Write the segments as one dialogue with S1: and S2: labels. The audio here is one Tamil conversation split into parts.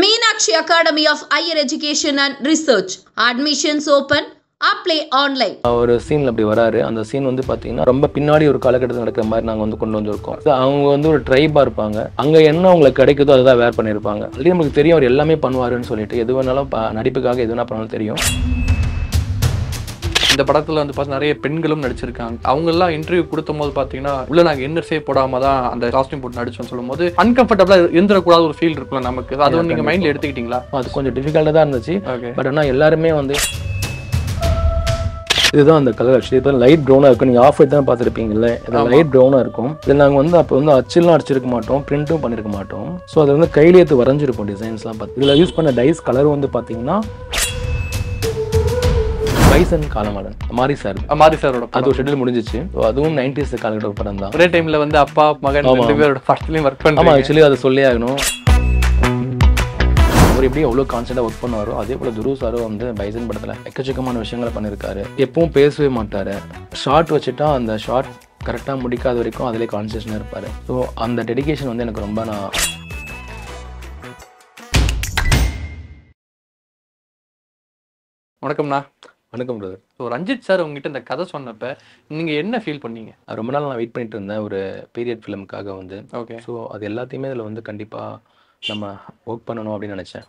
S1: Meenakshi Academy of Higher Education and Research admissions open apply online
S2: ஒரு சீனில் அப்படி வராரு அந்த சீன் வந்து பாத்தீங்கன்னா ரொம்ப பின்னாடி ஒரு காலகட்டத்தில் நடக்கிற மாதிரி நாங்கள் வந்து கொண்டு வந்திருக்கோம் அவங்க வந்து ஒரு ட்ரைபா இருப்பாங்க அங்கே என்ன அவங்களுக்கு கிடைக்குதோ அதுதான் வேர் பண்ணியிருப்பாங்க அதுலயும் நமக்கு தெரியும் அவர்
S1: எல்லாமே பண்ணுவாருன்னு சொல்லிட்டு எது வேணாலும் நடிப்புக்காக எது பண்ணாலும் தெரியும் இந்த படத்தில் வந்து பார்த்து நிறைய பெண்களும் நடிச்சிருக்காங்க எல்லாம் இன்டர்வியூ கொடுத்த போது பார்த்தீங்கன்னா உள்ள நாங்கள் இன்னர்ஸே போடாம தான் அந்த காஸ்டியூம் போட்டு நடிச்சோம் சொல்லும் போது அன்கம்ஃபர்டபுளாக இருந்துடக்கூடாது ஒரு ஃபீல் இருக்குல்ல நமக்கு அது வந்து நீங்கள் மைண்டில் எடுத்துக்கிட்டீங்களா அது கொஞ்சம் டிஃபிகல்ட்டாக தான் இருந்துச்சு பட் ஆனால் எல்லாருமே வந்து
S2: இதுதான் அந்த கலர் ஆக்சுவலி இப்போ லைட் ப்ரௌனாக இருக்கும் நீங்கள் ஆஃப் தான் பார்த்துருப்பீங்கல்ல இது லைட் ப்ரௌனாக இருக்கும் இதில் நாங்கள் வந்து அப்போ வந்து அச்செல்லாம் அடிச்சிருக்க மாட்டோம் பிரிண்ட்டும் பண்ணியிருக்க மாட்டோம் ஸோ அது வந்து கையிலேயே வரைஞ்சிருக்கும் டிசைன்ஸ்லாம் பார்த்து இதில் யூஸ் பண்ண டைஸ் கலர் வந்து பார்த்தீங்கன்னா மைசன் காலமாடன் மாரி சார் மாரி சாரோட அது ஒரு ஷெட்யூல் முடிஞ்சிச்சு அதுவும் நைன்டிஸ் காலகட்ட ஒரு படம் தான்
S1: ஒரே டைம்ல வந்து அப்பா மகன் ரெண்டு பேரோட படத்துலயும் ஒர்க் பண்ணி ஆமா ஆக்சுவலி
S2: அதை சொல்லி ஆகணும் அவர் எப்படி எவ்வளோ கான்ஸ்டண்டாக ஒர்க் பண்ணுவாரோ அதே போல் துரு சாரும் வந்து பைசன் படத்தில் எக்கச்சக்கமான விஷயங்களை பண்ணியிருக்காரு எப்பவும் பேசவே மாட்டார் ஷார்ட் வச்சுட்டா அந்த ஷார்ட் கரெக்டாக முடிக்காத வரைக்கும் அதிலே கான்சன்ட்ரேஷனாக இருப்பார் ஸோ அந்த டெடிக்கேஷன் வந்து எனக்கு ரொம்ப நான்
S1: வணக்கம்ண்ணா வணக்கம் பிரதர் ஸோ ரஞ்சித் சார் உங்ககிட்ட இந்த கதை சொன்னப்ப நீங்கள் என்ன ஃபீல் பண்ணீங்க ரொம்ப நாள் நான் வெயிட் பண்ணிட்டு இருந்தேன் ஒரு
S2: பீரியட் ஃபிலிமுக்காக வந்து ஓகே ஸோ அது எல்லாத்தையுமே இதில் வந்து கண்டிப்பாக நம்ம ஒர்க் பண்ணணும் அப்படின்னு நினச்சேன்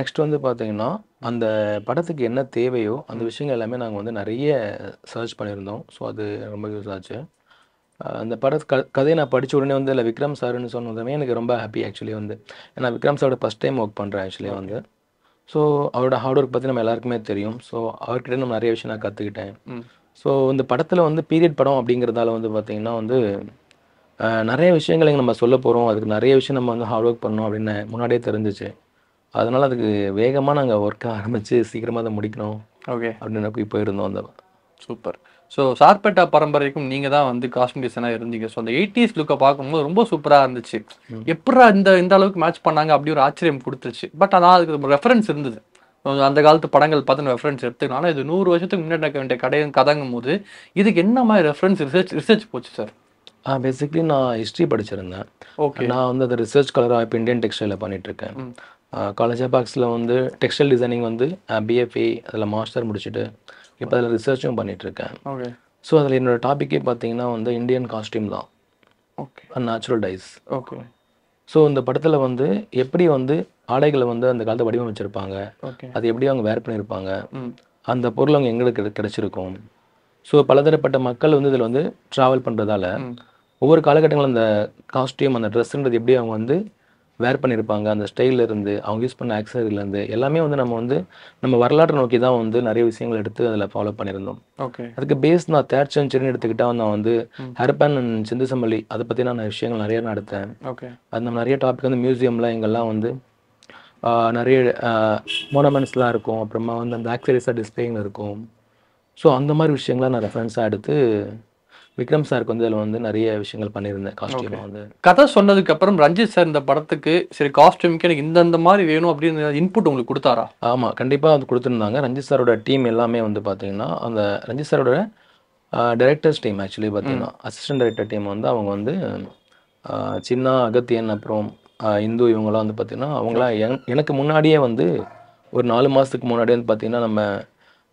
S2: நெக்ஸ்ட் வந்து பார்த்தீங்கன்னா அந்த படத்துக்கு என்ன தேவையோ அந்த விஷயங்கள் எல்லாமே நாங்கள் வந்து நிறைய சர்ச் பண்ணியிருந்தோம் ஸோ அது ரொம்ப யூஸ் ஆச்சு அந்த பட க கதையை நான் படித்த உடனே வந்து இல்லை விக்ரம் சார்னு சொன்னதுமே எனக்கு ரொம்ப ஹாப்பி ஆக்சுவலி வந்து ஏன்னா விக்ரம் சாரோட ஃபஸ்ட் டைம் ஒர்க் பண்ணுறேன் ஆக்சுவலி வந்து ஸோ அவரோட ஹார்ட் ஒர்க் பற்றி நம்ம எல்லாருக்குமே தெரியும் ஸோ அவர்கிட்ட நம்ம நிறைய விஷயம் நான் கற்றுக்கிட்டேன் ஸோ இந்த படத்தில் வந்து பீரியட் படம் அப்படிங்கிறதால வந்து பார்த்திங்கன்னா வந்து நிறைய விஷயங்கள் எங்கள் நம்ம சொல்ல போகிறோம் அதுக்கு நிறைய விஷயம் நம்ம வந்து ஹார்ட் ஒர்க் பண்ணோம் அப்படின்னு முன்னாடியே தெரிஞ்சிச்சு அதனால் அதுக்கு வேகமாக நாங்கள் ஒர்க்கை ஆரம்பித்து சீக்கிரமாக அதை முடிக்கணும் ஓகே அப்படின்னு போய் போயிருந்தோம் அந்த
S1: சூப்பர் ஸோ சார்பேட்டா பரம்பரைக்கும் நீங்கள் தான் வந்து காஸ்டியூம் டிசைனாக இருந்தீங்க ஸோ அந்த எயிட்டிஸ் லுக்கை பார்க்கும்போது ரொம்ப சூப்பராக இருந்துச்சு எப்படா இந்த இந்த அளவுக்கு மேட்ச் பண்ணாங்க அப்படி ஒரு ஆச்சரியம் கொடுத்துருச்சு பட் ஆனால் அதுக்கு ஒரு ரெஃபரன்ஸ் இருந்தது அந்த காலத்து படங்கள் பார்த்து ரெஃபரன்ஸ் எடுத்துக்கலாம் இது நூறு வருஷத்துக்கு முன்னாடி நடக்க வேண்டிய கடையும் கதங்கும் போது இதுக்கு என்ன மாதிரி ரெஃபரன்ஸ் ரிசர்ச் ரிசர்ச் போச்சு சார்
S2: ஆ பேசிக்லி நான் ஹிஸ்ட்ரி படிச்சிருந்தேன் ஓகே நான் வந்து அதை ரிசர்ச் கலராக இப்போ இந்தியன் டெக்ஸ்டைலில் பண்ணிகிட்ருக்கேன் காலேஜ் ஆஃப் பாக்ஸில் வந்து டெக்ஸ்டைல் டிசைனிங் வந்து பிஎஃபி அதில் மாஸ்டர் முடிச்சுட்டு இப்போ அதில் ரிசர்ச்சும் பண்ணிகிட்ருக்கேன் ஓகே ஸோ அதில் என்னோடய டாப்பிக்கே பார்த்தீங்கன்னா வந்து இந்தியன் காஸ்டியூம் தான் okay and natural dyes okay so இந்த படத்தில் வந்து எப்படி வந்து ஆடைகளை வந்து அந்த காலத்தை வடிவமைச்சிருப்பாங்க அது எப்படி அவங்க வேர் பண்ணியிருப்பாங்க அந்த பொருள் அவங்க எங்களுக்கு கிடைச்சிருக்கும் ஸோ பலதரப்பட்ட மக்கள் வந்து இதில் வந்து ட்ராவல் பண்ணுறதால ஒவ்வொரு காலகட்டங்களும் அந்த காஸ்டியூம் அந்த ட்ரெஸ்ஸுன்றது எப்படி அவங்க வந்து வேர் பண்ணியிருப்பாங்க அந்த இருந்து அவங்க யூஸ் பண்ண ஆக்சரிலேருந்து எல்லாமே வந்து நம்ம வந்து நம்ம வரலாற்றை நோக்கி தான் வந்து நிறைய விஷயங்கள் எடுத்து அதில் ஃபாலோ பண்ணியிருந்தோம் ஓகே அதுக்கு பேஸ் நான் தேர்ட் செஞ்சுரின்னு எடுத்துக்கிட்டால் நான் வந்து ஹர்பன் அண்ட் சிந்து சம்பளி அதை பற்றி நான் விஷயங்கள் நிறைய நடத்தேன் ஓகே அது நம்ம நிறைய டாபிக் வந்து மியூசியம்லாம் எங்கெல்லாம் வந்து நிறைய மோனமெண்ட்ஸ்லாம் இருக்கும் அப்புறமா வந்து அந்த ஆக்சரிஸாக டிஸ்பிளேங்க இருக்கும் ஸோ அந்த மாதிரி விஷயங்கள்லாம் நான் ரெஃபரன்ஸாக எடுத்து விக்ரம் சாருக்கு வந்து அதில் வந்து நிறைய
S1: விஷயங்கள் பண்ணியிருந்தேன் காஸ்டியூம் வந்து கதை சொன்னதுக்கு அப்புறம் ரஞ்சித் சார் இந்த படத்துக்கு சரி காஸ்டியூம்க்கு எனக்கு இந்தந்த மாதிரி வேணும் அப்படின்னு இன்புட் உங்களுக்கு கொடுத்தாரா ஆமாம் கண்டிப்பாக அது கொடுத்துருந்தாங்க ரஞ்சித் சாரோட டீம் எல்லாமே வந்து
S2: பார்த்தீங்கன்னா அந்த ரஞ்சித் சாரோட டைரக்டர்ஸ் டீம் ஆக்சுவலி பார்த்தீங்கன்னா அசிஸ்டன்ட் டைரக்டர் டீம் வந்து அவங்க வந்து சின்ன அகத்தியன் அப்புறம் இந்து இவங்களாம் வந்து பார்த்திங்கன்னா அவங்களாம் எனக்கு முன்னாடியே வந்து ஒரு நாலு மாதத்துக்கு முன்னாடியே வந்து பார்த்திங்கன்னா நம்ம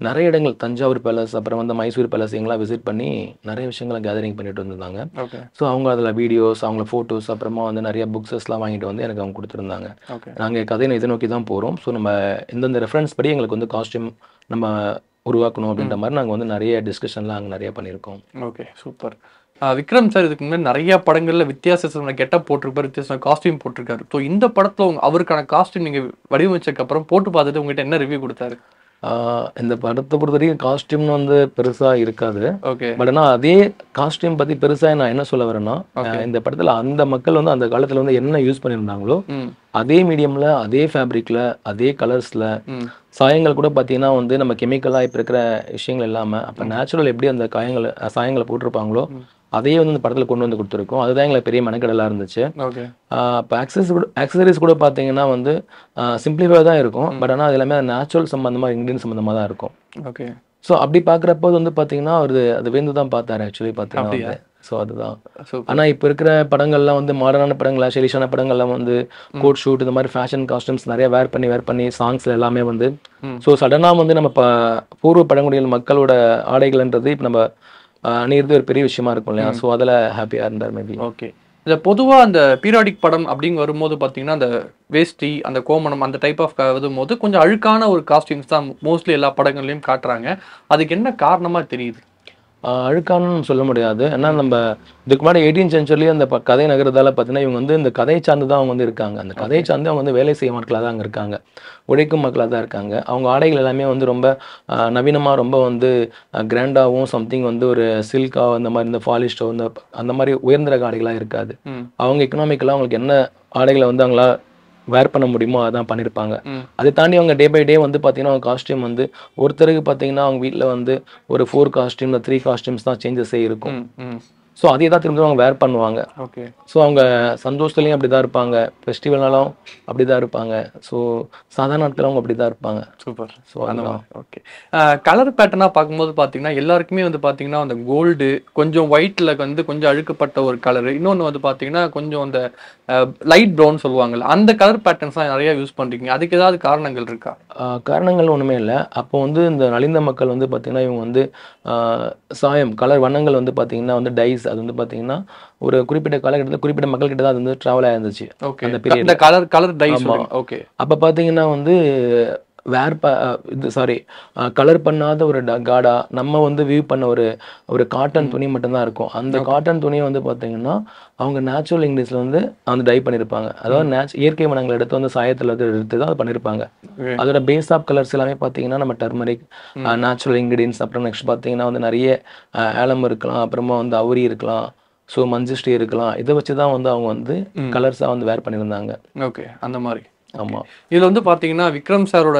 S2: நிறைய இடங்கள் தஞ்சாவூர் பேலஸ் அப்புறம் வந்து மைசூர் பேலஸ் எங்கெல்லாம் விசிட் பண்ணி நிறைய விஷயங்களை கேதரிங் பண்ணிட்டு வந்திருந்தாங்க ஸோ அவங்க அதில் வீடியோஸ் அவங்கள ஃபோட்டோஸ் அப்புறமா வந்து நிறைய புக்ஸஸ்லாம் வாங்கிட்டு வந்து எனக்கு அவங்க கொடுத்துருந்தாங்க நாங்கள் கதையை இதை நோக்கி தான் போகிறோம் ஸோ நம்ம இந்தந்த ரெஃபரன்ஸ் படி எங்களுக்கு வந்து காஸ்டியூம் நம்ம உருவாக்கணும்
S1: அப்படின்ற மாதிரி நாங்கள் வந்து நிறைய டிஸ்கஷன்லாம் அங்கே நிறைய பண்ணியிருக்கோம் ஓகே சூப்பர் விக்ரம் சார் இதுக்கு முன்னாடி நிறைய படங்களில் வித்தியாசம் கெட்டப் போட்டிருப்பார் வித்தியாசம் காஸ்டியூம் போட்டிருக்காரு ஸோ இந்த படத்தில் அவருக்கான காஸ்டியூம் நீங்கள் அப்புறம் போட்டு பார்த்துட்டு உங்ககிட்ட என்ன ரிவ்யூ கொடுத்தாரு இந்த படத்தை பொறுத்த வரைக்கும்
S2: காஸ்டியூம்னு வந்து பெருசா இருக்காது பட் ஆனா அதே காஸ்டியூம் பத்தி பெருசா நான் என்ன சொல்ல வரேன்னா இந்த படத்துல அந்த மக்கள் வந்து அந்த காலத்துல வந்து என்ன யூஸ் பண்ணிருந்தாங்களோ அதே மீடியம்ல அதே ஃபேப்ரிக்ல அதே கலர்ஸ்ல சாயங்கள் கூட பார்த்தீங்கன்னா வந்து நம்ம கெமிக்கலாக இப்போ இருக்கிற விஷயங்கள் இல்லாமல் அப்போ நேச்சுரல் எப்படி அந்த காயங்கள் சாயங்களை போட்டிருப்பாங்களோ அதையே வந்து அந்த படத்தில் கொண்டு வந்து கொடுத்துருக்கோம் அதுதான் எங்களுக்கு பெரிய மனக்கடலாக இருந்துச்சு இப்போ ஆக்சஸ் கூட ஆக்சசரிஸ் கூட பார்த்தீங்கன்னா வந்து சிம்பிளிஃபை தான் இருக்கும் பட் ஆனால் அது எல்லாமே நேச்சுரல் சம்மந்தமாக இன்க்ரீடியன் சம்மந்தமாக தான் இருக்கும் ஓகே ஸோ அப்படி பார்க்குறப்போ வந்து பார்த்தீங்கன்னா அவர் அது வேந்து தான் பார்த்தாரு ஆக்சுவலி பார்த்தீங்கன்னா ஸோ அதுதான் ஆனால் இப்போ இருக்கிற படங்கள்லாம் வந்து மாடர்னான படங்களா ஷெலிஷான படங்கள்லாம் வந்து கோட் ஷூட் இந்த மாதிரி ஃபேஷன் காஸ்டியூம்ஸ் நிறைய வேர் பண்ணி வேர் பண்ணி சாங்ஸ்ல எல்லாமே வந்து ஸோ சடனாக வந்து நம்ம பூர்வ பழங்குடியில் மக்களோட ஆடைகள்ன்றது இப்போ நம்ம அணியிறது ஒரு பெரிய விஷயமா இருக்கும் இல்லையா ஸோ அதில் ஹாப்பியாக இருந்தார்
S1: மேபி ஓகே இந்த பொதுவாக அந்த பீரியாடிக் படம் அப்படின்னு வரும்போது பார்த்தீங்கன்னா அந்த வேஷ்டி அந்த கோமணம் அந்த டைப் ஆஃப் இதும் போது கொஞ்சம் அழுக்கான ஒரு காஸ்டியூம்ஸ் தான் மோஸ்ட்லி எல்லா படங்கள்லையும் காட்டுறாங்க அதுக்கு என்ன காரணமாக தெரியுது
S2: அழுக்கானுன்னு சொல்ல முடியாது ஏன்னா நம்ம இதுக்கு முன்னாடி எயிட்டீன் சென்ச்சுரிலேயே அந்த கதை நகரதால் பார்த்தீங்கன்னா இவங்க வந்து இந்த கதை சார்ந்து தான் அவங்க வந்து இருக்காங்க அந்த கதையை சார்ந்து அவங்க வந்து வேலை செய்யும் மக்களாக தான் அங்கே இருக்காங்க உழைக்கும் மக்களாக தான் இருக்காங்க அவங்க ஆடைகள் எல்லாமே வந்து ரொம்ப நவீனமாக ரொம்ப வந்து கிராண்டாகவும் சம்திங் வந்து ஒரு சில்கா அந்த மாதிரி இந்த ஃபாலிஸ்டோ இந்த அந்த மாதிரி உயர்ந்த ஆடைகளாக இருக்காது அவங்க எக்கனாமிக்கலாக அவங்களுக்கு என்ன ஆடைகளை வந்து அவங்களா வேர் பண்ண முடியுமோ அதான் பண்ணியிருப்பாங்க அதை தாண்டி அவங்க டே பை டே வந்து பார்த்தீங்கன்னா அவங்க காஸ்டியூம் வந்து ஒருத்தருக்கு பார்த்தீங்கன்னா அவங்க வீட்டில் வந்து ஒரு ஃபோர் காஸ்டியூம் த்ரீ காஸ்டியூம்ஸ் தான் சேஞ்சஸே இருக்கும் ஸோ அதே தான் திரும்ப அவங்க வேர் பண்ணுவாங்க ஓகே ஸோ அவங்க சந்தோஷத்துலேயும் அப்படி தான் இருப்பாங்க ஃபெஸ்டிவல்னாலும் அப்படி தான் இருப்பாங்க ஸோ சாதாரண நாட்கள் அவங்க அப்படி தான் இருப்பாங்க சூப்பர் ஸோ அதெல்லாம்
S1: ஓகே கலர் பேட்டர்னாக பார்க்கும்போது பார்த்தீங்கன்னா எல்லாருக்குமே வந்து பார்த்தீங்கன்னா அந்த கோல்டு கொஞ்சம் ஒயிட்டில் வந்து கொஞ்சம் அழுக்கப்பட்ட ஒரு கலர் இன்னொன்று வந்து பார்த்தீங்கன்னா கொஞ்சம் அந்த லைட் ப்ரௌன் சொல்லுவாங்கள்ல அந்த கலர் பேட்டர்ன்ஸ்லாம் நிறையா யூஸ் பண்ணுறீங்க அதுக்கு ஏதாவது காரணங்கள் இருக்கா
S2: காரணங்கள் ஒன்றுமே இல்லை அப்போ வந்து இந்த நலிந்த மக்கள் வந்து பார்த்தீங்கன்னா இவங்க வந்து சாயம் கலர் வண்ணங்கள் வந்து பார்த்தீங்கன்னா வந்து டைஸ் சீரீஸ் அது வந்து பார்த்தீங்கன்னா ஒரு குறிப்பிட்ட காலகட்டத்தில் குறிப்பிட்ட மக்கள் கிட்ட தான் அது வந்து ட்ராவல் ஆயிருந்துச்சு ஓகே
S1: அந்த period colour colour dyes okay
S2: அப்போ பார்த்தீங்கன்னா வந்து வேர் ப இது சாரி கலர் பண்ணாத ஒரு காடா நம்ம வந்து வியூ பண்ண ஒரு ஒரு காட்டன் துணி மட்டும்தான் இருக்கும் அந்த காட்டன் துணியை வந்து பார்த்தீங்கன்னா அவங்க நேச்சுரல் இங்கிலீஷில் வந்து அந்த டை பண்ணியிருப்பாங்க அதாவது நேச்சு இயற்கை மனங்கள் எடுத்து வந்து சாயத்தில் வந்து எடுத்து தான் பண்ணியிருப்பாங்க அதோட பேஸ் ஆஃப் கலர்ஸ் எல்லாமே பார்த்தீங்கன்னா நம்ம டர்மரிக் நேச்சுரல் இன்க்ரீடியன்ஸ் அப்புறம் நெக்ஸ்ட் பார்த்தீங்கன்னா வந்து நிறைய ஏலம் இருக்கலாம் அப்புறமா வந்து அவுரி இருக்கலாம் ஸோ மஞ்சஸ்டி
S1: இருக்கலாம் இதை வச்சு தான் வந்து அவங்க வந்து கலர்ஸாக வந்து வேர் பண்ணியிருந்தாங்க ஓகே அந்த மாதிரி ஆமாம் இதில் வந்து பார்த்தீங்கன்னா விக்ரம் சாரோட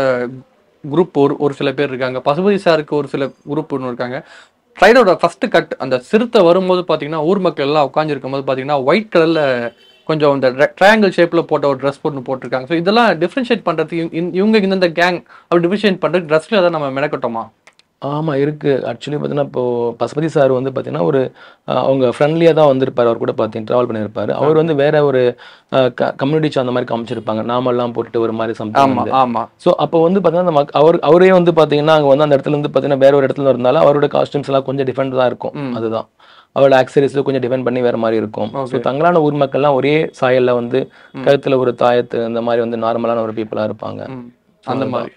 S1: குரூப் ஒரு ஒரு சில பேர் இருக்காங்க பசுபதி சாருக்கு ஒரு சில குரூப் ஒன்று இருக்காங்க ட்ரைடோட ஃபர்ஸ்ட் கட் அந்த சிறுத்தை வரும்போது பார்த்தீங்கன்னா ஊர் மக்கள் எல்லாம் உட்காந்துருக்கும் போது பார்த்தீங்கன்னா ஒயிட் கலரில் கொஞ்சம் இந்த ட்ரையாங்கிள் ஷேப்பில் போட்ட ஒரு ட்ரெஸ் போட்டு போட்டிருக்காங்க ஸோ இதெல்லாம் டிஃப்ரென்ஷியேட் பண்ணுறதுக்கு இவங்க இந்தந்த கேங் அப்படி டிஃப்ரென்ஷியேட் பண்ணுறதுக்கு ட்ரெஸ்ல அதை நம்ம மெனக்கட்டோமா
S2: ஆமாம் இருக்குது ஆக்சுவலி பார்த்தீங்கன்னா இப்போது பசுபதி சார் வந்து பார்த்தீங்கன்னா ஒரு அவங்க ஃப்ரெண்ட்லியாக தான் வந்திருப்பார் அவர் கூட பார்த்தீங்க ட்ராவல் பண்ணியிருப்பார் அவர் வந்து வேற ஒரு கம்யூனிட்டிஸ் கம்யூனிட்டி அந்த மாதிரி காமிச்சிருப்பாங்க நாமெல்லாம் போட்டு ஒரு மாதிரி சம்திங் ஆமாம் ஸோ அப்போ வந்து பார்த்தீங்கன்னா அந்த அவர் அவரே வந்து பார்த்தீங்கன்னா அங்கே வந்து அந்த இடத்துல இருந்து பார்த்தீங்கன்னா வேற ஒரு இடத்துல இருந்தாலும் அவரோட காஸ்டியூம்ஸ் எல்லாம் கொஞ்சம் டிஃபரெண்ட் தான் இருக்கும் அதுதான் அவளோட ஆக்சரிஸ் கொஞ்சம் டிபெண்ட் பண்ணி வேற மாதிரி இருக்கும் ஸோ தங்களான ஊர் மக்கள்லாம் ஒரே சாயல்ல வந்து கழுத்துல ஒரு தாயத்து இந்த மாதிரி வந்து நார்மலான
S1: ஒரு பீப்புளா இருப்பாங்க அந்த மாதிரி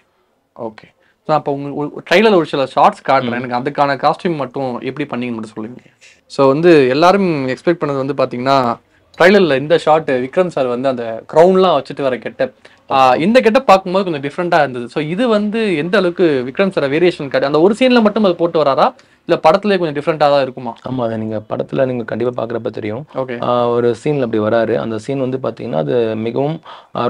S1: ஓகே ஸோ அப்போ உங்க ட்ரைலர் ஒரு சில ஷார்ட்ஸ் காட்டுறேன் எனக்கு அதுக்கான காஸ்டியூம் மட்டும் எப்படி பண்ணீங்கன்னு மட்டும் சொல்லுங்க ஸோ வந்து எல்லாரும் எக்ஸ்பெக்ட் பண்ணது வந்து பார்த்தீங்கன்னா ட்ரைலரில் இந்த ஷார்ட் விக்ரம் சார் வந்து அந்த க்ரௌன்லாம் வச்சுட்டு வர கெட்ட இந்த கெட்ட பார்க்கும்போது கொஞ்சம் டிஃப்ரெண்டாக இருந்தது ஸோ இது வந்து எந்த அளவுக்கு விக்ரம் சார் வேரியேஷன் காட்டு அந்த ஒரு சீனில் மட்டும் அது போட்டு வராரா இல்லை படத்துல கொஞ்சம் டிஃப்ரெண்ட்டாக தான் இருக்குமா
S2: ஆமா அதை நீங்கள் படத்தில் நீங்கள் கண்டிப்பாக பார்க்குறப்ப தெரியும் ஒரு சீனில் அப்படி வராரு அந்த சீன் வந்து பார்த்தீங்கன்னா அது மிகவும்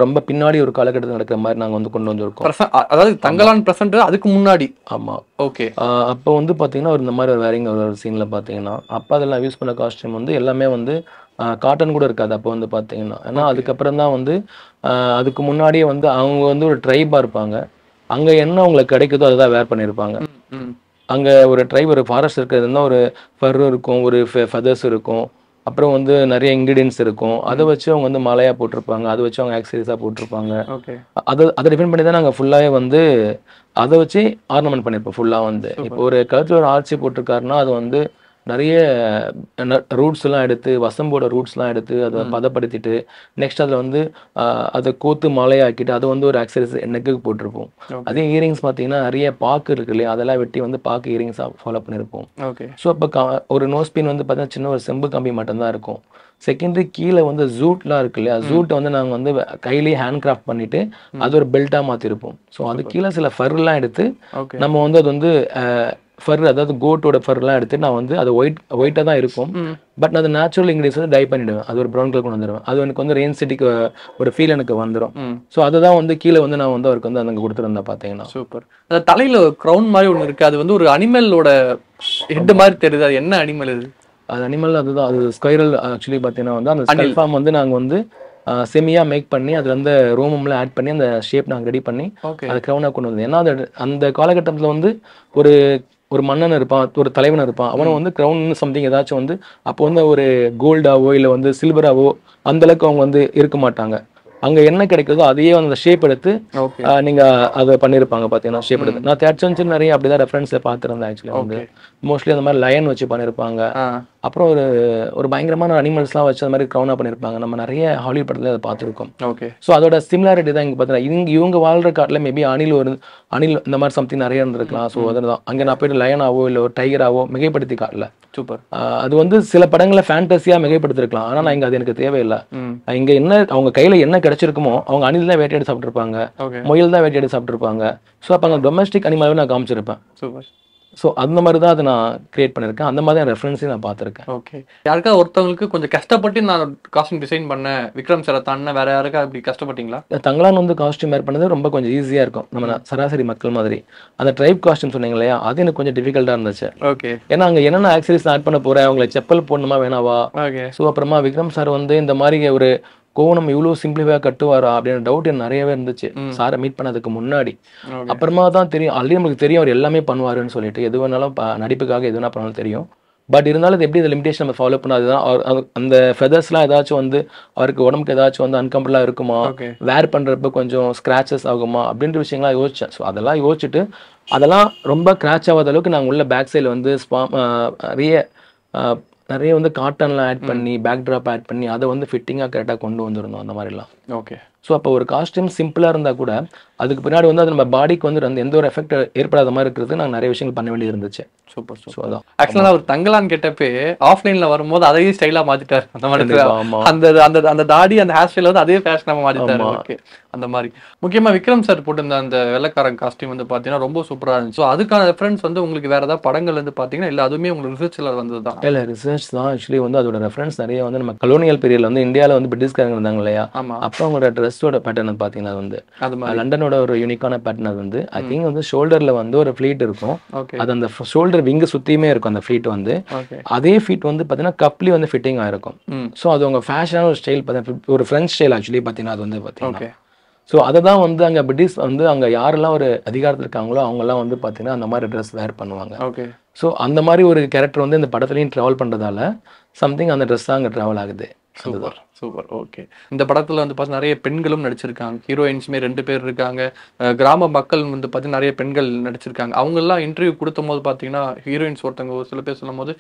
S2: ரொம்ப பின்னாடி ஒரு காலகட்டத்தில் நடக்கிற மாதிரி நாங்கள் வந்து கொண்டு வந்திருக்கோம் அதாவது தங்கலான் பிரசன்ட் அதுக்கு முன்னாடி ஆமாம் ஓகே அப்போ வந்து பார்த்தீங்கன்னா ஒரு இந்த மாதிரி வேறங்க ஒரு சீனில் பார்த்தீங்கன்னா அப்போ அதெல்லாம் யூஸ் பண்ண காஸ்டியூம் வந்து எல்லாமே வந்து காட்டன் கூட இருக்காது அப்போ வந்து பார்த்தீங்கன்னா ஏன்னா அதுக்கப்புறம் தான் வந்து அதுக்கு முன்னாடியே வந்து அவங்க வந்து ஒரு ட்ரைபா இருப்பாங்க அங்கே என்ன அவங்களுக்கு கிடைக்குதோ அதுதான் வேர் பண்ணியிருப்பாங்க அங்கே ஒரு ட்ரைப் ஒரு ஃபாரஸ்ட் இருக்கிறதுனா ஒரு ஃபர் இருக்கும் ஒரு ஃபெதர்ஸ் இருக்கும் அப்புறம் வந்து நிறைய இன்க்ரீடியன்ஸ் இருக்கும் அதை வச்சு அவங்க வந்து மலையாக போட்டிருப்பாங்க அதை வச்சு அவங்க ஆக்சரிஸாக போட்டிருப்பாங்க அதை அதை டிஃபெண்ட் பண்ணி தான் நாங்கள் ஃபுல்லாகவே வந்து அதை வச்சு ஆர்னமெண்ட் பண்ணியிருப்போம் ஃபுல்லாக வந்து இப்போ ஒரு கழுத்தில் ஒரு ஆட்சி போட்டிருக்காருன்னா அது வந்து நிறைய ரூட்ஸ்லாம் எடுத்து வசம்போட ரூட்ஸ்லாம் எடுத்து அதை பதப்படுத்திட்டு நெக்ஸ்ட் அதில் வந்து அதை கோத்து மாலையாக்கிட்டு அதை வந்து ஒரு ஆக்சரிஸ் நெக்குக்கு போட்டிருப்போம் அதே இயரிங்ஸ் பார்த்தீங்கன்னா நிறைய பாக்கு இருக்கு இல்லையா அதெல்லாம் வெட்டி வந்து பாக்கு இயரிங்ஸாக ஃபாலோ பண்ணியிருப்போம் ஓகே ஸோ அப்போ ஒரு நோஸ் பின் வந்து பார்த்தீங்கன்னா சின்ன ஒரு செம்பு கம்பி மட்டும்தான் இருக்கும் செகண்டரி கீழே வந்து ஜூட்லாம் இருக்கு இல்லையா ஜூட்டை வந்து நாங்கள் வந்து கையிலேயே ஹேண்ட் கிராஃப்ட் பண்ணிட்டு அது ஒரு பெல்ட்டாக மாற்றிருப்போம் ஸோ அது கீழே சில ஃபர்லாம் எடுத்து நம்ம வந்து அது வந்து ஃபர் அதாவது கோட்டோட ஃபர்லாம் எடுத்து நான் வந்து அது ஒயிட் ஒயிட்டாக தான் இருக்கும் பட் நான் அது நேச்சுரல் இன்க்ரீஸ் வந்து டை பண்ணிவிடுவேன் அது ஒரு ப்ரௌன் கலர் கொண்டு வந்துடுவேன் அது எனக்கு வந்து ரெயின் சிட்டிக்கு ஒரு ஃபீல் எனக்கு வந்துடும் ஸோ அதை தான் வந்து கீழே வந்து நான் வந்து அவருக்கு வந்து அங்கே கொடுத்துருந்தேன் பார்த்தீங்கன்னா சூப்பர் அந்த தலையில் க்ரௌன் மாதிரி ஒன்று இருக்குது அது வந்து ஒரு அனிமலோட ஹெட் மாதிரி தெரியுது அது என்ன அனிமல் இது அது அனிமல் அதுதான் அது ஸ்கொயரல் ஆக்சுவலி பார்த்தீங்கன்னா வந்து அந்த ஸ்கல் ஃபார்ம் வந்து நாங்கள் வந்து செமியா மேக் பண்ணி அதில் வந்து ரோமம்லாம் ஆட் பண்ணி அந்த ஷேப் நாங்கள் ரெடி பண்ணி அது க்ரௌனாக கொண்டு வந்தோம் ஏன்னா அது அந்த காலகட்டத்தில் வந்து ஒரு ஒரு மன்னன் இருப்பான் ஒரு தலைவன் இருப்பான் அவனை வந்து க்ரௌன் சம்திங் ஏதாச்சும் வந்து அப்போ வந்து ஒரு கோல்டாவோ இல்லை வந்து சில்வராவோ அந்த அளவுக்கு அவங்க வந்து இருக்க மாட்டாங்க அங்க என்ன கிடைக்குதோ அதையே வந்து ஷேப் எடுத்து நீங்க அதை பண்ணிருப்பாங்க பாத்தீங்கன்னா ஷேப் எடுத்து நான் தேட்சன்ஸ் நிறைய அப்படிதான் ரெஃபரன்ஸ் பார்த்துருந்தேன் ஆக்சுவலி வந்து மோஸ்ட்லி அந்த மாதிரி லயன் வச்சு பண்ணிருப்பாங்க அப்புறம் ஒரு ஒரு பயங்கரமான அனிமல்ஸ்லாம் வச்சு அது மாதிரி க்ரௌனாக பண்ணியிருப்பாங்க நம்ம நிறைய ஹாலிவுட் படத்தில் அதை பார்த்துருக்கோம் ஓகே ஸோ அதோட சிமிலாரிட்டி தான் இங்கே பார்த்தீங்கன்னா இங்கே இவங்க வாழ்கிற காட்டில் மேபி அணில் ஒரு அணில் இந்த மாதிரி சம்திங் நிறைய இருந்திருக்கலாம் ஸோ mm-hmm. அதில் அங்கே நான் போயிட்டு லயனாவோ இல்லை ஒரு டைகராவோ மிகைப்படுத்தி காட்டல சூப்பர் அது வந்து சில படங்களை ஃபேண்டஸியாக மிகைப்படுத்திருக்கலாம் ஆனால் நான் mm. இங்கே அது எனக்கு தேவையில்லை mm. இங்கே என்ன அவங்க கையில் என்ன கிடைச்சிருக்குமோ அவங்க அணில் தான் வேட்டையாடி சாப்பிட்ருப்பாங்க மொயில் தான் வேட்டையாடி சாப்பிட்ருப்பாங்க ஸோ அப்போ அங்கே டொமஸ்டிக் அனிமலாகவே நான் காமிச்சிருப்பேன் சூப்பர் ஸோ
S1: அந்த மாதிரி தான் அதை நான் கிரியேட் பண்ணியிருக்கேன் அந்த மாதிரி ரெஃபரன்ஸையும் நான் பார்த்துருக்கேன் ஓகே யாருக்கா ஒருத்தவங்களுக்கு கொஞ்சம் கஷ்டப்பட்டு நான் காஸ்டியூம் டிசைன் பண்ணேன் விக்ரம் சார் தானே வேற யாருக்கா அப்படி கஷ்டப்பட்டீங்களா
S2: தங்களான் வந்து காஸ்டியூம் வேர் பண்ணது ரொம்ப கொஞ்சம் ஈஸியாக இருக்கும் நம்ம சராசரி மக்கள் மாதிரி அந்த ட்ரைப் காஸ்டியூம் சொன்னீங்க இல்லையா அது எனக்கு கொஞ்சம் டிஃபிகல்ட்டாக இருந்துச்சு ஓகே ஏன்னா அங்கே என்னென்ன ஆக்சரிஸ் ஆட் பண்ண போகிறேன் அவங்களை செப்பல் போடணுமா வேணாவா ஓகே ஸோ அப்புறமா விக்ரம் சார் வந்து இந்த மாதிரி ஒரு கோவனம் இவ்வளோ சிம்பிளிஃபையாக கட்டுவாரா அப்படின்ற டவுட் எனக்கு நிறையவே இருந்துச்சு சாரை மீட் பண்ணதுக்கு முன்னாடி அப்புறமா தான் தெரியும் ஆல்ரெடி நமக்கு தெரியும் அவர் எல்லாமே பண்ணுவாருன்னு சொல்லிட்டு எது வேணாலும் நடிப்புக்காக எது வேணா பண்ணாலும் தெரியும் பட் இருந்தாலும் எப்படி இந்த லிமிடேஷன் நம்ம ஃபாலோ பண்ணாது அந்த ஃபெதர்ஸ்லாம் ஏதாச்சும் வந்து அவருக்கு உடம்புக்கு ஏதாச்சும் வந்து அன்கம்ஃபர்டபுளாக இருக்குமா வேர் பண்ணுறப்ப கொஞ்சம் ஸ்க்ராச்சஸ் ஆகுமா அப்படின்ற விஷயங்கள்லாம் யோசித்தேன் ஸோ அதெல்லாம் யோசிச்சுட்டு அதெல்லாம் ரொம்ப கிராச் ஆகாத அளவுக்கு நாங்கள் உள்ள பேக் சைடில் வந்து ஸ்பா நிறைய நிறைய வந்து காட்டன்லாம் ஆட் பண்ணி பேக் ட்ராப் ஆட் பண்ணி அதை வந்து ஃபிட்டிங்காக கரெக்டாக கொண்டு வந்துருந்தோம் அந்த மாதிரிலாம் ஓகே ஸோ அப்போ ஒரு காஸ்டியூம் சிம்பிளாக இருந்தால் கூட அதுக்கு பின்னாடி வந்து அது நம்ம பாடிக்கு வந்து அந்த எந்த ஒரு எஃபெக்ட் ஏற்படாத மாதிரி இருக்கிறது நாங்கள் நிறைய விஷயங்கள் பண்ண வேண்டியது இருந்துச்சு சூப்பர் ஸோ அதான் ஆக்சுவலாக
S1: அவர் தங்கலான் கேட்டப்பே ஆஃப்லைனில் வரும்போது அதையும் ஸ்டைலாக மாற்றிட்டார் அந்த மாதிரி அந்த அந்த அந்த தாடி அந்த ஹேர் ஸ்டைல் வந்து அதே ஃபேஷனாக மாற்றிட்டார் அந்த மாதிரி முக்கியமாக விக்ரம் சார் போட்டிருந்த அந்த வெள்ளக்காரன் காஸ்டியூம் வந்து பார்த்தீங்கன்னா ரொம்ப சூப்பராக இருந்துச்சு ஸோ அதுக்கான ரெஃபரன்ஸ் வந்து உங்களுக்கு வேறு ஏதாவது படங்கள் வந்து பார்த்தீங்கன்னா இல்லை அதுவுமே உங்களுக்கு ரிசர்ச்சில் வந்தது தான்
S2: இல்லை ரிசர்ச் தான் ஆக்சுவலி வந்து அதோட ரெஃபரன்ஸ் நிறைய வந்து நம்ம கலோனியல் பீரியடில் வந்து இந்தியாவில் வந்து பிரிட்டிஷ்காரங்க இருந்தாங்க இல்லையா அப்போ அவங்களோட ட்ரெஸ்ஸோட பேட்டர்ன் பார்த்தீங்கன்னா அது வந்து லண்டன் பேட்டனோட ஒரு யூனிக்கான பேட்டர்ன் அது வந்து ஐ திங்க் வந்து ஷோல்டர்ல வந்து ஒரு ஃப்ளீட் இருக்கும் அது அந்த ஷோல்டர் விங்க சுத்தியுமே இருக்கும் அந்த ஃப்ளீட் வந்து அதே ஃபிட் வந்து பார்த்தீங்கன்னா கப்லி வந்து ஃபிட்டிங் ஆயிருக்கும் ஸோ அது உங்க ஃபேஷனான ஒரு ஸ்டைல் பார்த்தீங்கன்னா ஒரு ஃப்ரெண்ட் ஸ்டைல் ஆக்சுவலி பார்த்தீங்கன்னா அது வந்து பார்த்தீங்கன்னா ஸோ அதை தான் வந்து அங்கே பிரிட்டிஷ் வந்து அங்கே யாரெல்லாம் ஒரு அதிகாரத்தில் இருக்காங்களோ அவங்கெல்லாம் வந்து பார்த்தீங்கன்னா அந்த மாதிரி ட்ரெஸ் வேர் பண்ணுவாங்க ஓகே ஸோ அந்த மாதிரி ஒரு கேரக்டர் வந்து இந்த படத்துலையும் ட்ராவல் பண்ணுறதால சம்திங் அந்த ட்ரெஸ் தான் அங்கே ட்ராவல்
S1: ஆகுது அதுதான் சூப்பர் ஓகே இந்த படத்தில் வந்து பார்த்து நிறைய பெண்களும் நடிச்சிருக்காங்க ஹீரோயின்ஸுமே ரெண்டு பேர் இருக்காங்க கிராம மக்கள் வந்து பார்த்து நிறைய பெண்கள் நடிச்சிருக்காங்க அவங்கெல்லாம் இன்டர்வியூ கொடுத்த போது பார்த்தீங்கன்னா ஹீரோயின்ஸ் ஒருத்தவங்க ஒரு சில பேர் சொல்லும் போது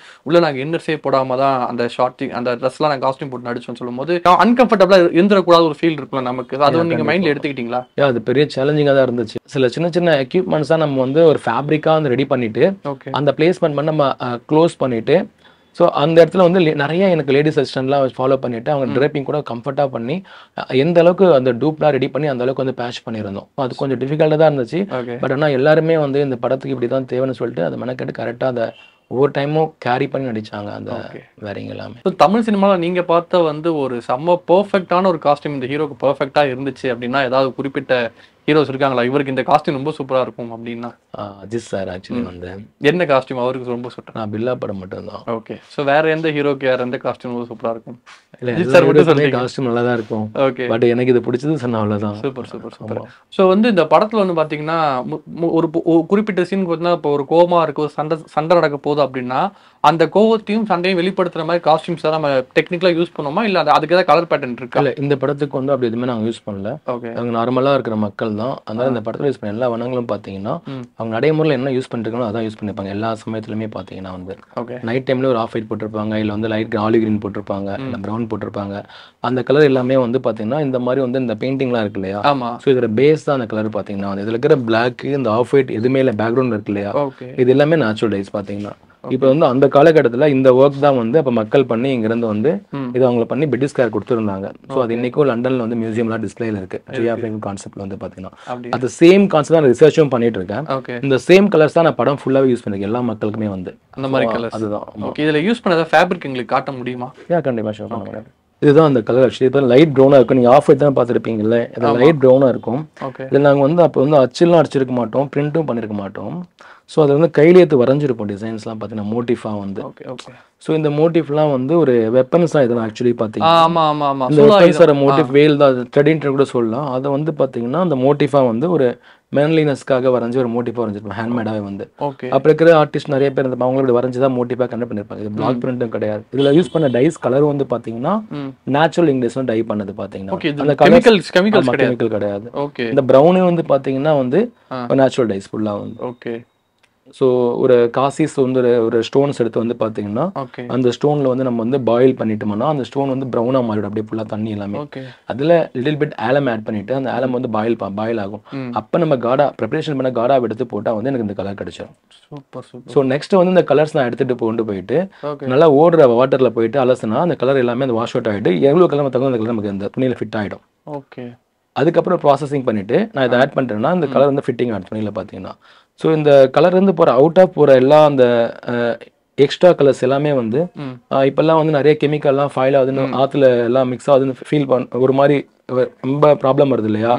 S1: நாங்கள் இன்னர்ஸே போடாமல் தான் அந்த ஷார்ட்டிங் அந்த ட்ரெஸ்லாம் நாங்கள் காஸ்டியூம் போட்டு நடிச்சோம் சொல்லும் போது அன்கம்ஃபர்டபுளாக இருந்துடக்கூடாத ஒரு ஃபீல் இருக்கும் நமக்கு அது வந்து நீங்கள் மைண்டில் எடுத்துக்கிட்டீங்களா
S2: ஏன் அது பெரிய சேலஞ்சிங்காக தான் இருந்துச்சு சில சின்ன சின்ன எக்யூப்மெண்ட்ஸாக நம்ம வந்து ஒரு ஃபேப்ரிக்காக வந்து ரெடி பண்ணிட்டு அந்த பிளேஸ்மெண்ட் பண்ணி நம்ம க்ளோஸ் பண்ணிட்டு ஸோ அந்த இடத்துல வந்து நிறைய எனக்கு லேடிஸ் அசிஸ்டன்ட்லாம் ஃபாலோ பண்ணிவிட்டு அவங்க ட்ரைப்பிங் கூட கம்ஃபர்ட்டாக பண்ணி எந்த அளவுக்கு அந்த டூப்லாம் ரெடி பண்ணி அந்த அளவுக்கு வந்து பேஷ் பண்ணியிருந்தோம் அது கொஞ்சம் டிஃபிகல்ட்டாக தான் இருந்துச்சு பட் ஆனால் எல்லாருமே வந்து இந்த படத்துக்கு இப்படி தான் தேவைன்னு சொல்லிட்டு அதை
S1: மெனக்கெட்டு கரெக்டாக அதை ஒவ்வொரு டைமும் கேரி பண்ணி நடிச்சாங்க அந்த வேற எல்லாமே ஸோ தமிழ் சினிமாவில் நீங்கள் பார்த்த வந்து ஒரு செம்ம பர்ஃபெக்டான ஒரு காஸ்டியூம் இந்த ஹீரோக்கு பர்ஃபெக்டாக இருந்துச்சு அப்படின்னா ஏதாவது குறிப்பிட்ட ஹீரோஸ் இருக்காங்களா இவருக்கு இந்த காஸ்டியூம் ரொம்ப சூப்பராக இருக்கும் அப்படின்னா
S2: அஜித் சார் ஆக்சுவலி வந்து
S1: என்ன காஸ்டியூம் அவருக்கு ரொம்ப சூப்பர் நான் பில்லா படம் மட்டும்தான் ஓகே ஸோ வேற எந்த ஹீரோக்கு வேற எந்த காஸ்டியூம் ரொம்ப சூப்பராக இருக்கும் இல்லை சார் மட்டும்
S2: காஸ்டியூம் நல்லா தான் இருக்கும் ஓகே பட் எனக்கு இது பிடிச்சது சொன்ன அவ்வளோதான்
S1: சூப்பர் சூப்பர் சூப்பர் ஸோ வந்து இந்த படத்தில் வந்து பார்த்தீங்கன்னா ஒரு குறிப்பிட்ட சீன் பார்த்தீங்கன்னா இப்போ ஒரு கோபமாக இருக்கும் சண்டை சண்டை நடக்க போதும் அப்படின்னா அந்த கோவத்தையும் சண்டையும் வெளிப்படுத்துற மாதிரி காஸ்டியூம்ஸ் தான் நம்ம டெக்னிக்கலாக யூஸ் பண்ணுவோமா இல்லை அதுக்கு ஏதாவது கலர் பேட்டர்ன் இருக்கா இல்லை
S2: இந்த படத்துக்கு வந்து அப்படி எதுவுமே நாங்கள் யூஸ் பண்ணல ஓகே அங்கே நார்மலாக இருக்கிற மக்கள் தான் அதனால இந்த படத்தில் யூஸ் பண்ண எல்லா வண்ணங்களும் பார்த்தீங்கன்னா அவங்க நடைமுறையில் என்ன யூஸ் பண்ணிருக்கணும் அதான் யூஸ் பண்ணிருப்பாங்க எல்லா சமயத்துலையுமே பார்த்தீங்கன்னா வந்து நைட் டைம்ல ஒரு ஆஃப் ஒயிட் போட்டிருப்பாங்க இல்லை வந்து லைட் ஆலி கிரீன் போட்டிருப்பாங்க இல்லை ப்ரௌன் போட்டிருப்பாங்க அந்த கலர் எல்லாமே வந்து பார்த்தீங்கன்னா இந்த மாதிரி வந்து இந்த பெயிண்டிங்லாம் இருக்கு இல்லையா ஸோ இதோட பேஸ் தான் அந்த கலர் பார்த்தீங்கன்னா வந்து இதில் இருக்கிற பிளாக் இந்த ஆஃப் ஒயிட் எதுவுமே இல்லை பேக்ரவுண்ட் இருக்கு இல்லையா இது எல்லாமே நேச்சுரல் டைஸ் பார்த்தீங்கன்னா இப்போ வந்து அந்த காலகட்டத்தில் இந்த ஒர்க் தான் வந்து அப்போ மக்கள் பண்ணி இங்கிருந்து வந்து இது அவங்களை பண்ணி பிரிட்டிஷ்கார் கொடுத்துருந்தாங்க ஸோ அது இன்னைக்கும் லண்டன்ல வந்து மியூசியம்லாம் டிஸ்பிளேல இருக்கு ஜியாபிரிங் கான்செப்ட்ல வந்து
S1: பார்த்தீங்கன்னா அது
S2: சேம் கான்செப்ட் தான் ரிசர்ச்சும் பண்ணிட்டு இருக்கேன் இந்த சேம் கலர்ஸ் தான் நான் படம் ஃபுல்லாகவே யூஸ் பண்ணிருக்கேன் எல்லா மக்களுக்குமே வந்து அந்த மாதிரி கலர் அதுதான் ஓகே
S1: இதில் யூஸ் பண்ணதை ஃபேப்ரிக் எங்களுக்கு காட்ட முடியுமா ஏன் கண்டிப்பாக ஷோ பண்ண
S2: இதுதான் அந்த கலர் ஆக்சுவலி இப்போ லைட் ப்ரௌனாக இருக்கும் நீங்கள் ஆஃப் தான் பார்த்துருப்பீங்கல்ல லைட் ப்ரௌனாக இருக்கும் இதில் நாங்கள் வந்து அப்போ வந்து எல்லாம் அடிச்சிருக்க மாட்டோம் பிரிண்ட்டும் பண்ணியிருக்க மாட்டோம் ஸோ அதில் வந்து கையிலேத்து வரைஞ்சிருப்போம் டிசைன்ஸ்லாம் பார்த்தீங்கன்னா மோட்டிஃபாக வந்து ஓகே ஓகே ஸோ இந்த மோட்டிஃப்லாம் வந்து ஒரு வெப்பன்ஸ் தான் இதெல்லாம் ஆக்சுவலி
S1: பார்த்தீங்கன்னா இந்த மோட்டிவ்
S2: வேல் தான் ஸ்டடின்ட்டு கூட சொல்லலாம் அதை வந்து பார்த்தீங்கன்னா அந்த மோட்டிஃபாக வந்து ஒரு மேன்லினஸ்க்காக வரைஞ்சி ஒரு மோட்டிஃபாக வரைஞ்சிருப்போம் ஹேண்ட்மேடாகவே வந்து ஓகே அப்போ இருக்கிற ஆர்டிஸ்ட் நிறைய பேர் இந்த அவங்களோட வரைஞ்சி தான் மோட்டிஃபாக கண்டக்ட் பண்ணியிருப்பாங்க இது பிளாக் பிரிண்ட்டும் கிடையாது இதில் யூஸ் பண்ண டைஸ் கலர் வந்து பார்த்தீங்கன்னா நேச்சுரல் இங்கிலீஷ் டை பண்ணது பார்த்தீங்கன்னா அந்த கெமிக்கல் கெமிக்கல் கிடையாது இந்த ப்ரௌனே வந்து பார்த்தீங்கன்னா வந்து நேச்சுரல் டைஸ் ஃபுல்லாக வந்து ஓகே ஸோ ஒரு காசிஸ் வந்து ஒரு ஒரு ஸ்டோன்ஸ் எடுத்து வந்து பார்த்தீங்கன்னா அந்த ஸ்டோனில் வந்து நம்ம வந்து பாயில் பண்ணிட்டோம்னா அந்த ஸ்டோன் வந்து ப்ரௌனாக மாறிடும் அப்படியே ஃபுல்லாக தண்ணி எல்லாமே அதில் லிட்டில் பிட் ஆலம் ஆட் பண்ணிட்டு அந்த ஆலம் வந்து பாயில் பாயில் ஆகும் அப்போ நம்ம காடா ப்ரிப்பரேஷன் பண்ண காடா எடுத்து போட்டால் வந்து எனக்கு இந்த கலர் கிடைச்சிடும்
S1: சூப்பர் ஸோ
S2: நெக்ஸ்ட் வந்து இந்த கலர்ஸ் நான் எடுத்துகிட்டு கொண்டு போயிட்டு நல்லா ஓடுற வாட்டரில் போயிட்டு அலசுனா அந்த கலர் எல்லாமே அந்த வாஷ் அவுட் ஆகிட்டு எவ்வளோ கலர் தகுந்த அந்த கலர் நமக்கு அந்த துணியில் ஃபிட் ஆகிடும் ஓகே அதுக்கப்புறம் ப்ராசஸிங் பண்ணிட்டு நான் இதை ஆட் பண்ணிட்டேன்னா இந்த கலர் வந்து ஃபிட்டிங் ஆட் துணியில் பார்த்தீங்கன்னா ஸோ இந்த கலர்லேருந்து போகிற ஆஃப் போகிற எல்லா அந்த எக்ஸ்ட்ரா கலர்ஸ் எல்லாமே வந்து இப்போல்லாம் வந்து நிறைய கெமிக்கல்லாம் ஃபைல் ஆகுதுன்னு ஆற்றுல எல்லாம் மிக்ஸ் ஆகுதுன்னு ஃபீல் பண்ண ஒரு மாதிரி ரொம்ப ப்ராப்ளம் வருது இல்லையா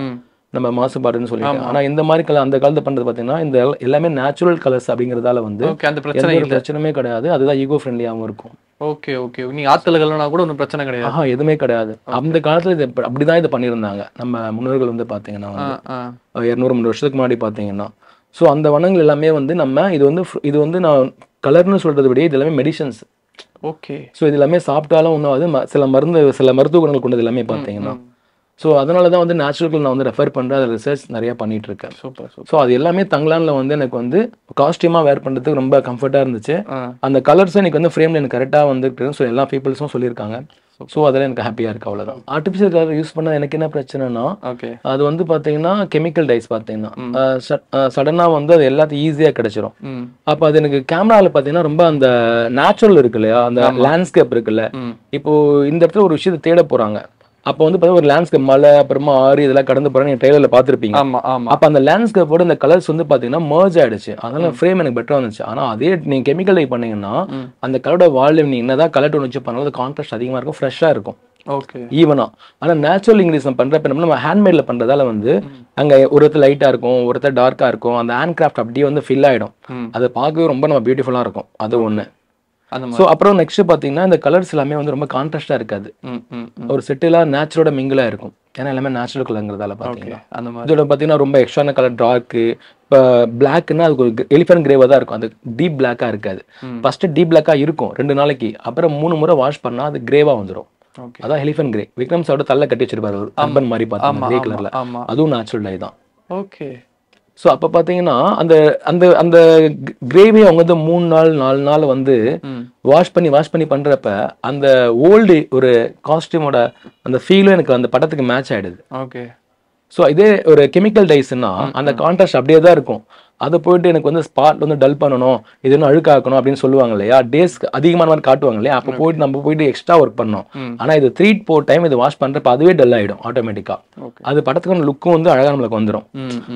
S2: நம்ம மாசுபாடுன்னு சொல்லி ஆனால் இந்த மாதிரி கலர் அந்த காலத்தில் பண்ணுறது பார்த்தீங்கன்னா இந்த எல்லாமே நேச்சுரல் கலர்ஸ் அப்படிங்கிறதால வந்து அந்த பிரச்சனை பிரச்சனையுமே கிடையாது அதுதான் ஈகோ ஃப்ரெண்ட்லியாகவும் இருக்கும்
S1: ஓகே ஓகே நீ ஆத்துல கலனா கூட ஒன்றும் பிரச்சனை கிடையாது ஆஹா
S2: எதுவுமே கிடையாது அந்த காலத்துல இது அப்படிதான் இதை பண்ணியிருந்தாங்க நம்ம முன்னோர்கள் வந்து பார்த்தீங்கன்னா இரநூறு மூணு வருஷத்துக்கு முன்னாடி பார்த்தீங்கன்னா ஸோ அந்த வனங்கள் எல்லாமே வந்து நம்ம இது வந்து இது வந்து நான் கலர்னு சொல்கிறத விட இது எல்லாமே மெடிசன்ஸ் ஓகே ஸோ இது எல்லாமே சாப்பிட்டாலும் ஒன்றும் அது சில மருந்து சில மருத்துவ குணங்கள் கொண்டது எல்லாமே பார்த்தீங்கன்னா ஸோ அதனால தான் வந்து நேச்சுரல் நான் வந்து ரெஃபர் பண்ணுறேன் அதை ரிசர்ச் நிறையா பண்ணிட்டு இருக்கேன் சூப்பர் ஸோ அது எல்லாமே தங்கலானில் வந்து எனக்கு வந்து காஸ்டியூமாக வேர் பண்ணுறதுக்கு ரொம்ப கம்ஃபர்ட்டாக இருந்துச்சு அந்த கலர்ஸும் எனக்கு வந்து ஃப்ரேமில் எனக்கு கரெக்டாக வந்துருக்கு ஸோ எல்லா பீப்புள்ஸும் சொல்லியிருக்காங்க ஸோ அதில் எனக்கு ஹாப்பியாக இருக்கு அவ்வளோதான் ஆர்டிஃபிஷியல் கலர் யூஸ் பண்ணால் எனக்கு என்ன பிரச்சனைனா ஓகே அது வந்து பார்த்தீங்கன்னா கெமிக்கல் டைஸ் பார்த்தீங்கன்னா சடனாக வந்து அது எல்லாத்தையும் ஈஸியாக கிடச்சிரும் அப்போ அது எனக்கு கேமராவில் பார்த்தீங்கன்னா ரொம்ப அந்த நேச்சுரல் இருக்கு இல்லையா அந்த லேண்ட்ஸ்கேப் இருக்குல்ல இப்போ இந்த இடத்துல ஒரு விஷயத்தை தேட போகிறாங்க அப்போ வந்து ஒரு லேண்ட்ஸ்கேப் மலை அப்புறமா ஆறு இதெல்லாம் கடந்து போறேன் நீங்க ட்ரெயிலர்ல பாத்துருப்பீங்க ஆமா அப்ப அந்த லேண்ட்ஸ்கேப்போட இந்த கலர்ஸ் வந்து பாத்தீங்கன்னா மர்ஜ் ஆயிடுச்சு அதனால ஃப்ரேம் எனக்கு பெட்டரா வந்துச்சு ஆனா அதே நீங்க கெமிக்கல் டைப் பண்ணீங்கன்னா அந்த கலரோட வால்யூம் நீ என்னதான் கலர் டோன் வச்சு பண்ணாலும் கான்ட்ராஸ்ட் அதிகமா இருக்கும் ஃப்ரெஷ்ஷா இருக்கும் ஓகே ஈவனா ஆனா நேச்சுரல் இங்கிலீஷ் பண்றப்ப நம்ம ஹேண்ட்மேட்ல பண்றதால வந்து அங்க ஒருத்தர் லைட்டா இருக்கும் ஒருத்தர் டார்க்கா இருக்கும் அந்த ஹேண்ட் கிராஃப்ட் அப்படியே வந்து ஃபில் ஆயிடும் அதை பார்க்கவே ரொம்ப நம்ம பியூட்டிஃபுல்லா இருக்கும் அது ஒண்ணு ஸோ அப்புறம் நெக்ஸ்ட் பார்த்தீங்கன்னா இந்த கலர்ஸ் எல்லாமே வந்து ரொம்ப கான்ட்ராஸ்டாக இருக்காது ஒரு செட்டிலா நேச்சுரோட மிங்கிலாக இருக்கும் ஏன்னா எல்லாமே நேச்சுரல் கலருங்கிறதால பார்த்தீங்கன்னா அந்த மாதிரி இதோட பார்த்தீங்கன்னா ரொம்ப எக்ஸ்ட்ரான கலர் டார்க்கு இப்போ பிளாக்னா அதுக்கு ஒரு எலிஃபன் கிரேவாக தான் இருக்கும் அது டீப் பிளாக்காக இருக்காது ஃபர்ஸ்ட் டீப் பிளாக்காக இருக்கும் ரெண்டு நாளைக்கு அப்புறம் மூணு முறை வாஷ் பண்ணால் அது கிரேவாக வந்துடும் அதான் எலிஃபென்ட் கிரே விக்ரம் சாவோட தள்ள கட்டி வச்சிருப்பாரு அம்பன் மாதிரி பார்த்தா கிரே கலர்ல அதுவும் நேச்சுரல் டை தான் ஓகே ஸோ அப்போ பார்த்தீங்கன்னா அந்த அந்த அந்த கிரேவி அவங்க வந்து மூணு நாள் நாலு நாள் வந்து வாஷ் பண்ணி வாஷ் பண்ணி பண்ணுறப்ப அந்த ஓல்டு ஒரு காஸ்டியூமோட அந்த ஃபீலும் எனக்கு அந்த படத்துக்கு மேட்ச் ஆகிடுது ஓகே ஸோ இதே ஒரு கெமிக்கல் டைஸ்னா அந்த கான்ட்ராஸ்ட் அப்படியே தான் இருக்கும் அதை போயிட்டு எனக்கு வந்து ஸ்பாட் வந்து டல் பண்ணணும் இது என்ன அழுக்காக்கணும் அப்படின்னு சொல்லுவாங்க இல்லையா டேஸ்க்கு அதிகமான மாதிரி காட்டுவாங்க இல்லையா அப்போ போயிட்டு நம்ம போயிட்டு எக்ஸ்ட்ரா ஒர்க் பண்ணோம் ஆனால் இது த்ரீ ஃபோர் டைம் இது வாஷ் பண்ணுறப்ப அதுவே டல் ஆகிடும் ஆட்டோமேட்டிக்காக அது படத்துக்கான லுக்கும் வந்து அழகாக நம்மளுக்கு வந்துடும்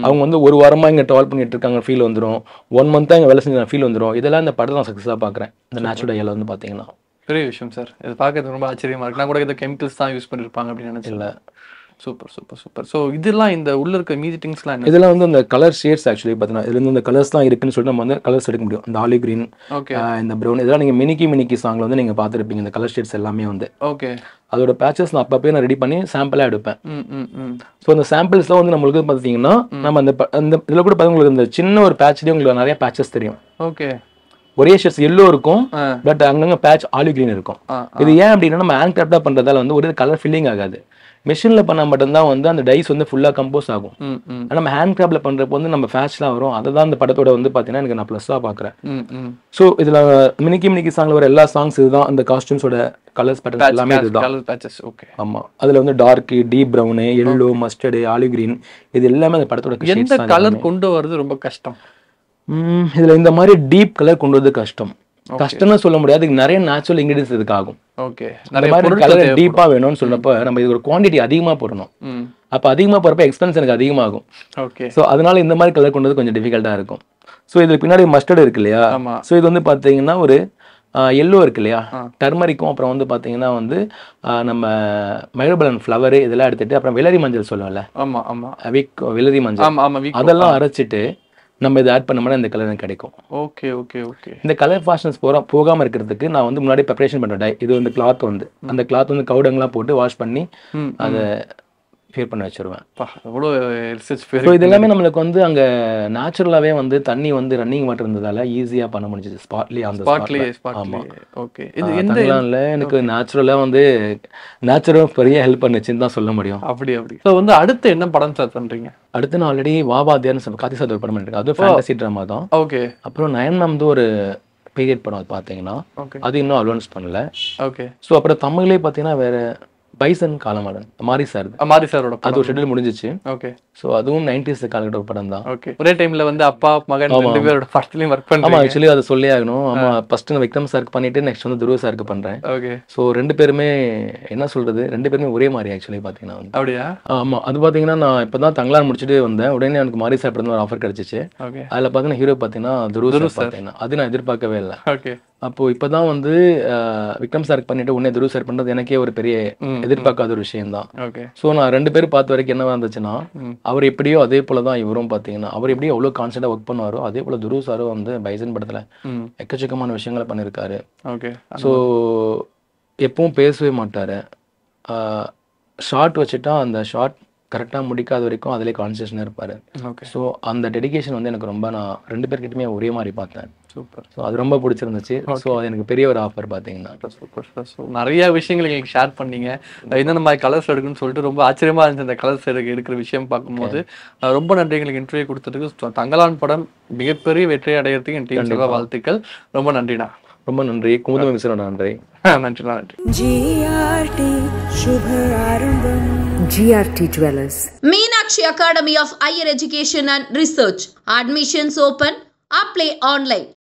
S2: அவங்க வந்து ஒரு வாரமாக இங்கே ட்ராவல் பண்ணிட்டு இருக்காங்க ஃபீல் வந்துடும் ஒன் மந்த்தாக இங்கே வேலை செஞ்ச ஃபீல் வந்துடும் இதெல்லாம் இந்த படத்தை நான் சக்ஸஸாக பார்க்குறேன் இந்த நேச்சுரல் வந்து பார்த்தீங்கன்னா
S1: பெரிய விஷயம் சார் இது பார்க்கறது ரொம்ப ஆச்சரியமாக இருக்கு நான் கூட இதை கெமிக்கல்ஸ் தான் யூஸ் பண்ணியிருப்பாங்க அப்படின்னு இல்லை சூப்பர் சூப்பர் சூப்பர் ஸோ இதெல்லாம் இந்த உள்ள இருக்க மீதி திங்ஸ்லாம் இதெல்லாம் வந்து
S2: அந்த கலர் ஷேட்ஸ் ஆக்சுவலி பார்த்தீங்கன்னா இதுல இருந்து அந்த கலர்ஸ்லாம் இருக்குன்னு சொல்லிட்டு நம்ம வந்து கலர்ஸ் எடுக்க முடியும் இந்த ஆலி கிரீன் ஓகே இந்த ப்ரௌன் இதெல்லாம் நீங்கள் மினிக்கி மினிக்கி சாங்கில் வந்து நீங்கள் பார்த்துருப்பீங்க இந்த கலர் ஷேட்ஸ் எல்லாமே வந்து ஓகே அதோட பேச்சஸ் நான் அப்பப்போ நான் ரெடி பண்ணி சாம்பிளாக எடுப்பேன் ஸோ அந்த சாம்பிள்ஸ்லாம் வந்து நம்மளுக்கு பார்த்தீங்கன்னா நம்ம அந்த அந்த இதில் கூட உங்களுக்கு இந்த சின்ன ஒரு பேட்ச்லேயே உங்களுக்கு நிறைய பேச்சஸ் தெரியும் ஓகே ஒரே ஷர்ட்ஸ் எல்லோ இருக்கும் பட் அங்கங்க பேட்ச் ஆலி கிரீன் இருக்கும் இது ஏன் அப்படின்னா நம்ம ஹேங் டேப்டா பண்றதால வந்து ஒரு கலர் ஃபில்லிங் ஆகாது மிஷினில் பண்ணால் மட்டும்தான் வந்து அந்த டைஸ் வந்து ஃபுல்லாக கம்போஸ் ஆகும் நம்ம ஹேண்ட் கிராஃப்டில் பண்ணுறப்போ வந்து நம்ம ஃபேஷனாக வரும் அதை தான் அந்த படத்தோட வந்து பார்த்தீங்கன்னா எனக்கு நான் ப்ளஸ்ஸாக பார்க்குறேன் ஸோ இதில் மினிக்கி மினிக்கி சாங்கில் வர எல்லா சாங்ஸ் இதுதான் அந்த காஸ்டியூம்ஸோட கலர்ஸ் பேட்டர்ஸ் எல்லாமே இதுதான் ஓகே ஆமாம் அதில் வந்து dark deep brown yellow mustard olive green இது எல்லாமே அந்த படத்தோட கலர்
S1: கொண்டு வர்றது ரொம்ப கஷ்டம்
S2: இதில் இந்த மாதிரி டீப் கலர் கொண்டு வரது கஷ்டம் கஷ்டம்னு சொல்ல முடியாது நிறைய நேச்சுரல் இன்கிரீடியன்ஸ் இதுக்கு ஆகும்
S1: ஓகே நிறைய கலர்
S2: டீப்பா வேணும்னு சொன்னப்ப நம்ம இது ஒரு குவான்டிட்டி அதிகமா போடணும் அப்ப அதிகமா போறப்ப எக்ஸ்பென்ஸ் எனக்கு அதிகமாகும் ஓகே சோ அதனால இந்த மாதிரி கலர் கொண்டது கொஞ்சம் டிஃபிகல்ட்டா இருக்கும் சோ இதுக்கு பின்னாடி மஸ்டர்ட் இருக்கு இல்லையா சோ இது வந்து பாத்தீங்கன்னா ஒரு எல்லோ இருக்கு இல்லையா டர்மரிக்கும் அப்புறம் வந்து பாத்தீங்கன்னா வந்து நம்ம மயிலபலன் ஃப்ளவரு இதெல்லாம் எடுத்துட்டு அப்புறம் வெள்ளரி மஞ்சள் சொல்லுவோம்ல ஆமாம் விக் மஞ்சள் அதெல்லாம் அரைச்சிட்டு நம்ம இதை ஆட் பண்ணோம்னா இந்த கலர் எனக்கு கிடைக்கும்
S1: ஓகே ஓகே ஓகே
S2: இந்த கலர் ஃபாஷன்ஸ் போகிற போகாமல் இருக்கிறதுக்கு நான் வந்து முன்னாடி ப்ரிப்பரேஷன் பண்ணுறேன் இது வந்து கிளாத் வந்து அந்த கிளாத் வந்து கவுடங்கெலாம் போட்டு வாஷ் பண்ணி அதை ஃபீல் பண்ண வச்சுருவேன்
S1: அவ்வளோ இது எல்லாமே
S2: நம்மளுக்கு வந்து அங்கே நேச்சுரலாகவே வந்து தண்ணி வந்து ரன்னிங் வாட்டர் இருந்ததால ஈஸியாக பண்ண முடிஞ்சது ஸ்பாட்லி அந்த ஸ்பாட்லி ஓகே இது எனக்கு நேச்சுரலாக வந்து நேச்சுரலாக பெரிய ஹெல்ப் பண்ணுச்சுன்னு தான் சொல்ல முடியும் அப்படி அப்படி ஸோ வந்து அடுத்து என்ன படம் சார் பண்ணுறீங்க அடுத்து நான் ஆல்ரெடி வாபாதியார்னு சொல்லி காத்தி சார் ஒரு படம் பண்ணிருக்கேன் அது ஃபேண்டசி oh. ட்ராமா தான் ஓகே அப்புறம் நயன் மேம் ஒரு பீரியட் படம் அது பார்த்தீங்கன்னா அது இன்னும் அட்வான்ஸ் பண்ணல ஓகே ஸோ அப்புறம் தமிழ்லேயே பார்த்தீங்கன்னா வேற பைசன் காலமாடன் அமாரி சார் அமாரி சாரோட அது ஒரு ஷெட்யூல் முடிஞ்சிச்சு ஓகே ஸோ அதுவும் நைன்டிஸ் காலகட்ட ஒரு படம் தான் ஓகே ஒரே
S1: டைம்ல வந்து அப்பா மகன் ரெண்டு பேரோட படத்துலயும் ஒர்க் பண்ணுறேன் ஆமா ஆக்சுவலி
S2: அது சொல்லி ஆகணும் ஆமா ஃபர்ஸ்ட் நான் விக்ரம் சாருக்கு பண்ணிட்டு நெக்ஸ்ட் வந்து துருவ சாருக்கு பண்றேன் ஓகே ஸோ ரெண்டு பேருமே என்ன சொல்றது ரெண்டு பேருமே ஒரே மாதிரி ஆக்சுவலி பாத்தீங்கன்னா வந்து அப்படியா ஆமா அது பாத்தீங்கன்னா நான் இப்பதான் தங்களார் முடிச்சுட்டு வந்தேன் உடனே எனக்கு மாரி சார் படம் ஒரு ஆஃபர் கிடைச்சிச்சு அதுல பாத்தீங்கன்னா ஹீரோ பாத்தீங்கன்னா துருவ சார் பாத்தீங்கன்னா அது நான் எதிர்பார்க்கவே இல்லை ஓகே அப்போ இப்பதான் வந்து விக்ரம் சார்க்கு பண்ணிட்டு உடனே துருவ சார் பண்றது எனக்கே ஒரு பெரிய எதிர்பார்க்காத ஒரு விஷயம் தான் ஸோ நான் ரெண்டு பேரும் பார்த்த வரைக்கும் என்னவா இருந்துச்சுன்னா அவர் எப்படியோ அதே போல தான் இவரும் பார்த்தீங்கன்னா அவர் எப்படியோ அவ்வளோ கான்ஸ்டன்டாக ஒர்க் பண்ணுவாரோ அதே போல துருவ் சாரும் வந்து பைசன் படத்தில் எக்கச்சக்கமான விஷயங்களை பண்ணியிருக்காரு ஓகே ஸோ எப்பவும் பேசவே மாட்டார் ஷார்ட் வச்சுட்டா அந்த ஷார்ட் கரெக்டாக முடிக்காத வரைக்கும் அதிலே கான்சன்ட்ரேஷனாக இருப்பார் ஓகே ஸோ அந்த டெடிக்கேஷன் வந்து எனக்கு ரொம்ப நான் ரெண்டு பேர்கிட்டயுமே ஒரே மாதிரி பார்த்தேன் சூப்பர் ஸோ அது ரொம்ப பிடிச்சிருந்துச்சு ஸோ அது எனக்கு பெரிய ஒரு ஆஃபர் பார்த்தீங்கன்னா சூப்பர் சார் ஸோ
S1: நிறைய விஷயங்கள் எங்களுக்கு ஷேர் பண்ணீங்க என்னென்ன mm-hmm. மாதிரி கலர்ஸ் எடுக்குன்னு சொல்லிட்டு ரொம்ப ஆச்சரியமாக இருந்துச்சு அந்த கலர்ஸ் எடுக்க எடுக்கிற விஷயம் பார்க்கும்போது ரொம்ப நன்றி எங்களுக்கு இன்டர்வியூ கொடுத்ததுக்கு தங்கலான் படம் மிகப்பெரிய வெற்றி அடையிறதுக்கு என் வாழ்த்துக்கள் ரொம்ப நன்றிண்ணா ரொம்ப நன்றி குமுதமிசனோட நன்றி நன்றிண்ணா நன்றி ஜிஆர்டி சுப ஆரம்பம்
S2: GRT Dwellers.
S1: Meenakshi Academy of Higher Education and Research. Admissions open. Apply online.